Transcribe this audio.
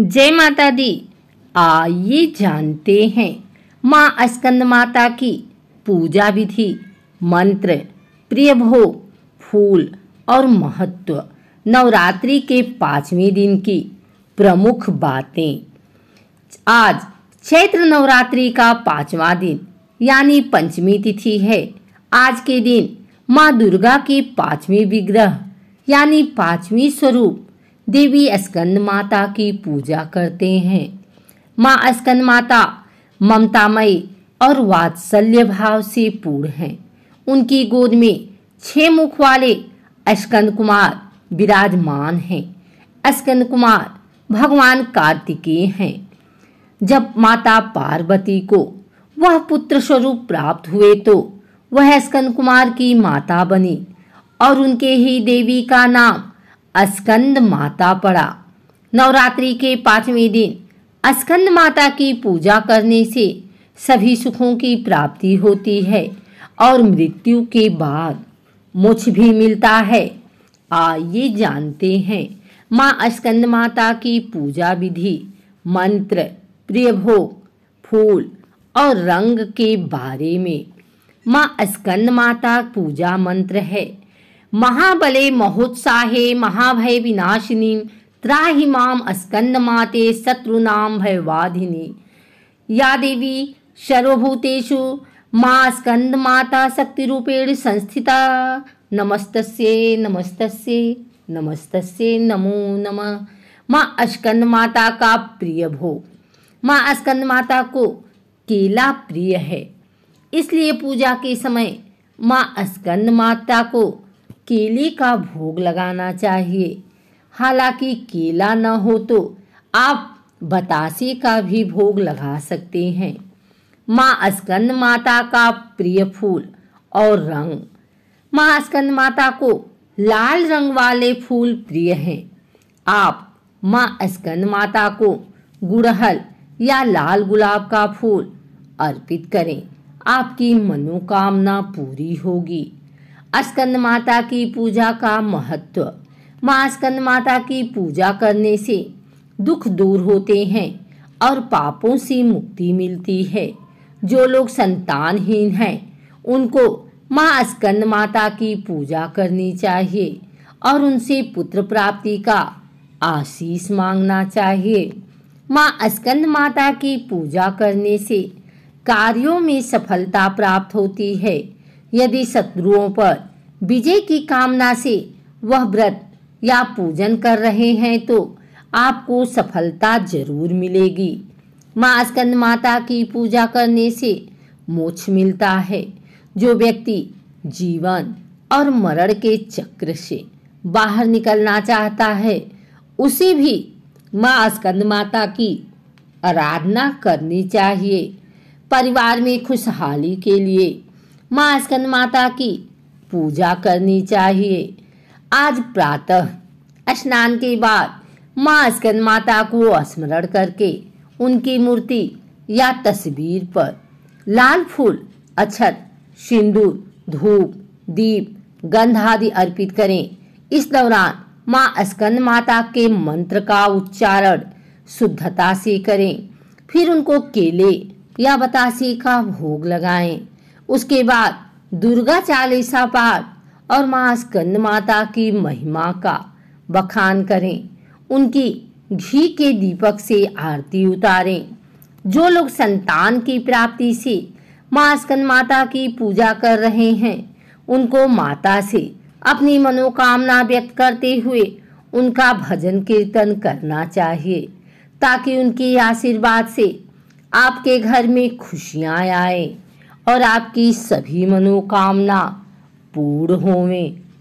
जय माता दी आइए जानते हैं माँ अस्कंद माता की पूजा विधि मंत्र प्रिय भोग फूल और महत्व नवरात्रि के पाँचवें दिन की प्रमुख बातें आज चैत्र नवरात्रि का पाँचवा दिन यानी पंचमी तिथि है आज के दिन माँ दुर्गा के पाँचवें विग्रह यानी पाँचवीं स्वरूप देवी स्कंद माता की पूजा करते हैं माँ स्कंद माता ममतामयी और वात्सल्य भाव से पूर्ण हैं उनकी गोद में छह मुख वाले स्कंद कुमार विराजमान हैं स्कंद कुमार भगवान कार्तिकेय हैं जब माता पार्वती को वह पुत्र स्वरूप प्राप्त हुए तो वह स्कंद कुमार की माता बनी और उनके ही देवी का नाम अस्कंद माता पड़ा नवरात्रि के पांचवें दिन अस्कंद माता की पूजा करने से सभी सुखों की प्राप्ति होती है और मृत्यु के बाद मुझ भी मिलता है आइए जानते हैं माँ अस्कंद माता की पूजा विधि मंत्र प्रिय भोग फूल और रंग के बारे में माँ अस्कंद माता पूजा मंत्र है महाबले महोत्साहे महाभय विनाशिनी त्राही माम अस्कंद माते शत्रुनाम भयवाधिनी या देवी सर्वभूतेषु मा स्कंद माता शक्ति रूपेण संस्थिता नमस्तस्ये नमस्तस्ये नमस्तस्ये नमो नम माँ अस्कंद माता का प्रिय भो माँ अस्कंद माता को केला प्रिय है इसलिए पूजा के समय माँ अस्कंद माता को केले का भोग लगाना चाहिए हालांकि केला न हो तो आप बतासे का भी भोग लगा सकते हैं माँ अस्कंद माता का प्रिय फूल और रंग माँ अस्कंद माता को लाल रंग वाले फूल प्रिय हैं आप माँ अस्कंद माता को गुड़हल या लाल गुलाब का फूल अर्पित करें आपकी मनोकामना पूरी होगी स्कंद माता की पूजा का महत्व माँ स्कंद माता की पूजा करने से दुख दूर होते हैं और पापों से मुक्ति मिलती है जो लोग संतानहीन हैं उनको माँ स्कंद माता की पूजा करनी चाहिए और उनसे पुत्र प्राप्ति का आशीष मांगना चाहिए माँ स्कंद माता की पूजा करने से कार्यों में सफलता प्राप्त होती है यदि शत्रुओं पर विजय की कामना से वह व्रत या पूजन कर रहे हैं तो आपको सफलता जरूर मिलेगी माँ स्कंद माता की पूजा करने से मोक्ष मिलता है जो व्यक्ति जीवन और मरण के चक्र से बाहर निकलना चाहता है उसे भी माँ स्कंद माता की आराधना करनी चाहिए परिवार में खुशहाली के लिए माँ स्कंद माता की पूजा करनी चाहिए आज प्रातः स्नान के बाद माँ स्कंद माता को स्मरण करके उनकी मूर्ति या तस्वीर पर लाल फूल अक्षत सिंदूर धूप दीप गंध आदि अर्पित करें इस दौरान माँ स्कंद माता के मंत्र का उच्चारण शुद्धता से करें फिर उनको केले या बतासे का भोग लगाएं उसके बाद दुर्गा चालीसा पाठ और मास्कंद स्कंद माता की महिमा का बखान करें उनकी घी के दीपक से आरती उतारें जो लोग संतान की प्राप्ति से मास्कंद स्कंद माता की पूजा कर रहे हैं उनको माता से अपनी मनोकामना व्यक्त करते हुए उनका भजन कीर्तन करना चाहिए ताकि उनके आशीर्वाद से आपके घर में खुशियाँ आए और आपकी सभी मनोकामना पूर्ण होवें